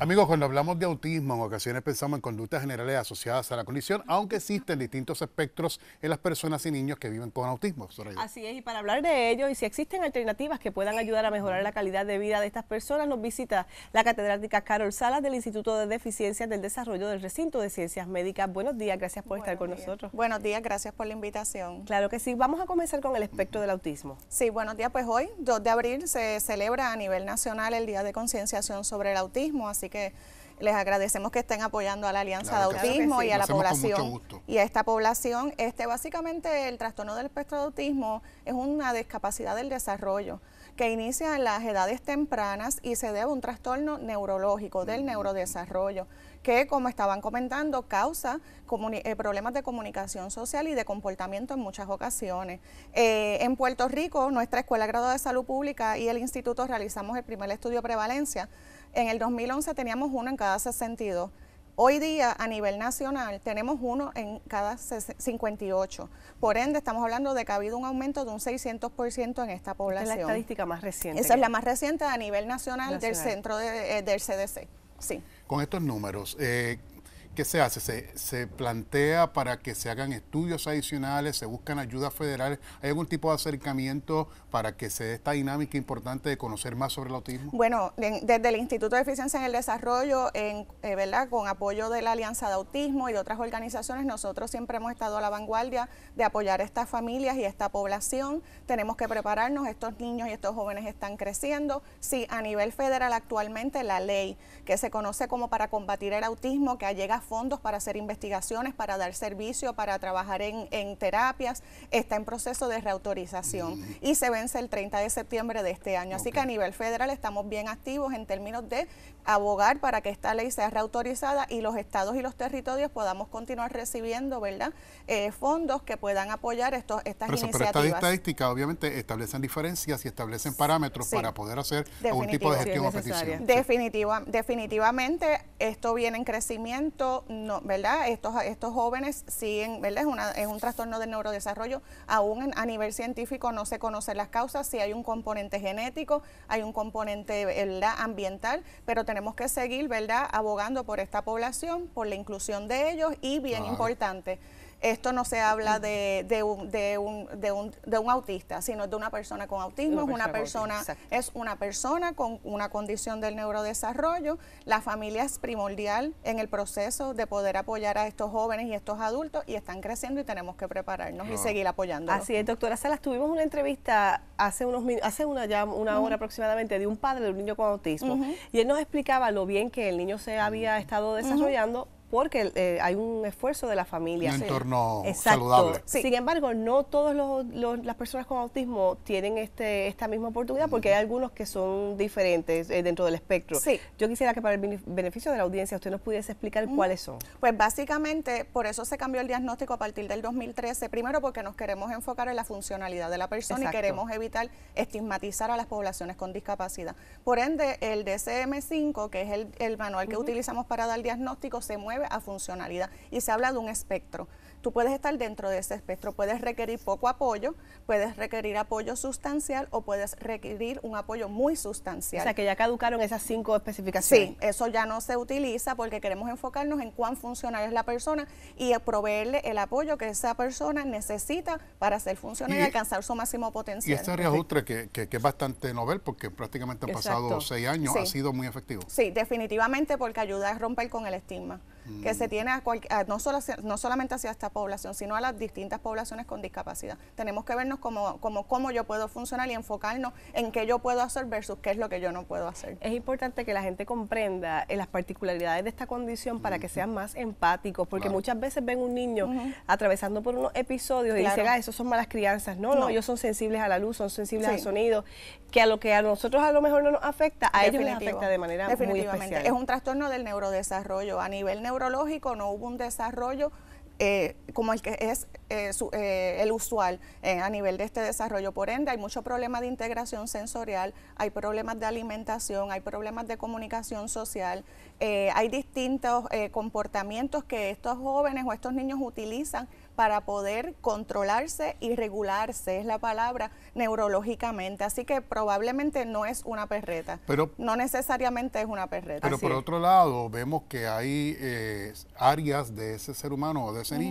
Amigos, cuando hablamos de autismo, en ocasiones pensamos en conductas generales asociadas a la condición, aunque existen distintos espectros en las personas y niños que viven con autismo. Así es, y para hablar de ello y si existen alternativas que puedan ayudar a mejorar la calidad de vida de estas personas, nos visita la catedrática Carol Salas del Instituto de Deficiencias del Desarrollo del Recinto de Ciencias Médicas. Buenos días, gracias por estar con nosotros. Buenos días, gracias por la invitación. Claro que sí, vamos a comenzar con el espectro del autismo. Sí, buenos días, pues hoy, 2 de abril, se celebra a nivel nacional el Día de Concienciación sobre el Autismo, así que les agradecemos que estén apoyando a la Alianza de Autismo y a la población. Y a esta población, este básicamente el trastorno del espectro de autismo es una discapacidad del desarrollo que inicia en las edades tempranas y se debe a un trastorno neurológico del neurodesarrollo que, como estaban comentando, causa eh, problemas de comunicación social y de comportamiento en muchas ocasiones. Eh, en Puerto Rico, nuestra Escuela Graduada de Salud Pública y el Instituto realizamos el primer estudio prevalencia en el 2011 teníamos uno en cada 62. Hoy día, a nivel nacional, tenemos uno en cada 58. Por ende, estamos hablando de que ha habido un aumento de un 600% en esta población. Esa es la estadística más reciente. Esa es la más reciente a nivel nacional, del centro eh, del CDC. Sí. Con estos números, eh, ¿qué se hace? Se, se, plantea para que se hagan estudios adicionales, se buscan ayudas federales. ¿Hay algún tipo de acercamiento para que se dé esta dinámica importante de conocer más sobre el autismo? Bueno, desde el Instituto de Eficiencia en el Desarrollo, en, eh, ¿verdad? con apoyo de la Alianza de Autismo y de otras organizaciones, nosotros siempre hemos estado a la vanguardia de apoyar a estas familias y a esta población. Tenemos que prepararnos, estos niños y estos jóvenes están creciendo. Sí, a nivel federal actualmente la ley que se conoce como para combatir el autismo, que llega fondos para hacer investigaciones, para dar servicio, para trabajar en, terapias, está en proceso de reautorización mm. y se vence el 30 de septiembre de este año. Así que a nivel federal estamos bien activos en términos de abogar para que esta ley sea reautorizada y los estados y los territorios podamos continuar recibiendo ¿verdad? Eh, fondos que puedan apoyar estos, estas iniciativas. Pero estadísticas obviamente establecen diferencias y establecen parámetros para poder hacer un tipo de gestión Definitiva, definitivamente esto viene en crecimiento, no, ¿verdad? Estos, estos jóvenes siguen, ¿verdad? Es, una, es un trastorno del neurodesarrollo. Aún a nivel científico no se conocen las causas, si hay un componente genético, hay un componente ¿verdad? ambiental, pero tenemos que seguir, ¿verdad? Abogando por esta población, por la inclusión de ellos y bien importante esto no se habla de, de, un, autista, sino de una persona con autismo, es una persona, es una persona con una condición del neurodesarrollo. La familia es primordial en el proceso de poder apoyar a estos jóvenes y estos adultos y están creciendo y tenemos que prepararnos y ah. seguir apoyándolos. Así es, doctora Salas, tuvimos una entrevista hace unos hace una una hora aproximadamente de un padre de un niño con autismo y él nos explicaba lo bien que el niño se había estado desarrollando porque eh, hay un esfuerzo de la familia. Un entorno saludable. Sin embargo, no todas las personas con autismo tienen este, esta misma oportunidad porque hay algunos que son diferentes eh, dentro del espectro. Sí. Yo quisiera que para el beneficio de la audiencia usted nos pudiese explicar cuáles son. Pues básicamente por eso se cambió el diagnóstico a partir del 2013. Primero porque nos queremos enfocar en la funcionalidad de la persona y queremos evitar estigmatizar a las poblaciones con discapacidad. Por ende, el DCM5, que es el, manual que utilizamos para dar diagnóstico, se mueve a funcionalidad y se habla de un espectro. Tú puedes estar dentro de ese espectro, puedes requerir poco apoyo, puedes requerir apoyo sustancial o puedes requerir un apoyo muy sustancial. O sea, que ya caducaron esas cinco especificaciones. Sí, eso ya no se utiliza porque queremos enfocarnos en cuán funcional es la persona y proveerle el apoyo que esa persona necesita para ser funcional y, alcanzar su máximo potencial. Y este reajuste que, es bastante novel porque prácticamente han pasado seis años, ha sido muy efectivo. Sí, definitivamente porque ayuda a romper con el estigma que mm. se tiene a, no, solo, no solamente hacia esta población, sino a las distintas poblaciones con discapacidad. Tenemos que vernos como, como cómo yo puedo funcionar y enfocarnos en qué yo puedo hacer versus qué es lo que yo no puedo hacer. Es importante que la gente comprenda eh, las particularidades de esta condición para que sean más empáticos, porque muchas veces ven un niño atravesando por unos episodios y dicen, ah, esos son malas crianzas. No, no, ellos son sensibles a la luz, son sensibles al sonido, que a lo que a nosotros a lo mejor no nos afecta, a ellos les afecta de manera muy especial. Es un trastorno del neurodesarrollo a nivel neuro no hubo un desarrollo eh, como el que es eh, eh, el usual a nivel de este desarrollo. Por ende, hay muchos problemas de integración sensorial, hay problemas de alimentación, hay problemas de comunicación social, hay distintos comportamientos que estos jóvenes o estos niños utilizan para poder controlarse y regularse, es la palabra, neurológicamente. Así que probablemente no es una perreta. no necesariamente es una perreta. Pero por otro lado, vemos que hay áreas de ese ser humano o de ese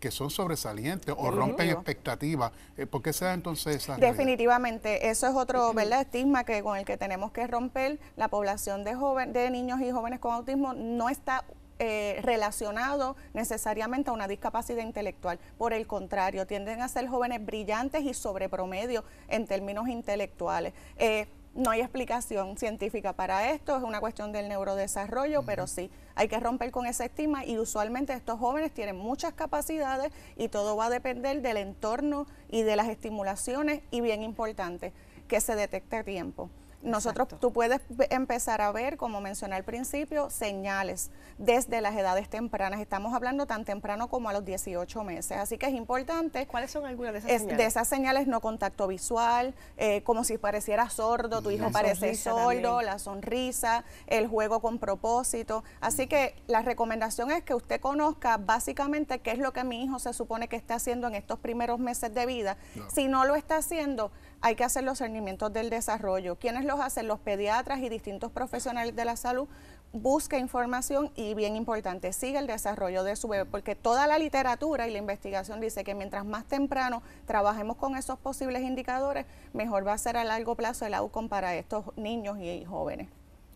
que son sobresalientes o rompen expectativas. Eh, ¿Por qué se da entonces esa Definitivamente, eso es otro ¿verdad? estigma que con el que tenemos que romper. La población de, de niños y jóvenes con autismo no está eh, relacionado necesariamente a una discapacidad intelectual. Por el contrario, tienden a ser jóvenes brillantes y sobre promedio en términos intelectuales. Eh, no hay explicación científica para esto, es una cuestión del neurodesarrollo, pero sí, hay que romper con esa estima y usualmente estos jóvenes tienen muchas capacidades y todo va a depender del entorno y de las estimulaciones y bien importante, que se detecte a tiempo. Nosotros, tú puedes empezar a ver, como mencioné al principio, señales desde las edades tempranas. Estamos hablando tan temprano como a los 18 meses. Así que es importante. ¿Cuáles son algunas de esas señales? De esas señales, no contacto visual, eh, como si pareciera sordo, tu hijo parece sordo, la sonrisa, el juego con propósito. Así que la recomendación es que usted conozca básicamente qué es lo que mi hijo se supone que está haciendo en estos primeros meses de vida. Si no lo está haciendo, hay que hacer los cernimientos del desarrollo. ¿Quiénes los hacen? Los pediatras y distintos profesionales de la salud. Busca información y, bien importante, sigue el desarrollo de su bebé, porque toda la literatura y la investigación dice que mientras más temprano trabajemos con esos posibles indicadores, mejor va a ser a largo plazo el AUCOM para estos niños y jóvenes.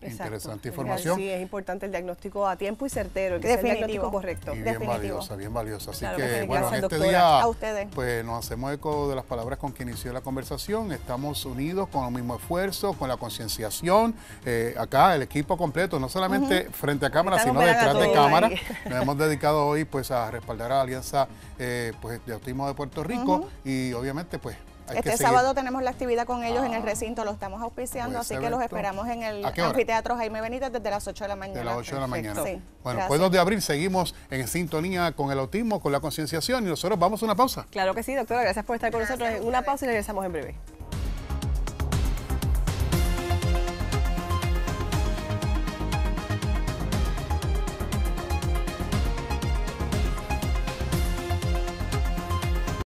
Interesante información. Sí, es importante el diagnóstico a tiempo y certero, el que diagnóstico correcto. bien valioso valiosa, bien valiosa. Así que, bueno, en este día pues nos hacemos eco de las palabras con quien inició la conversación. Estamos unidos con el mismo esfuerzo, con la concienciación. Eh, acá el equipo completo, no solamente frente a cámara, sino detrás de cámara. Nos hemos dedicado hoy pues a respaldar a la Alianza eh, pues, de Autismo de Puerto Rico y obviamente pues este sábado tenemos la actividad con ellos en el ah. recinto, lo estamos auspiciando, así que los esperamos en el anfiteatro Jaime Benítez desde las 8 de la mañana. De las 8 de la mañana. Sí, bueno, pues 2 de abril seguimos en sintonía con el autismo, con la concienciación y nosotros vamos a una pausa. Claro que sí, doctora, gracias por estar con nosotros. Una pausa y regresamos en breve.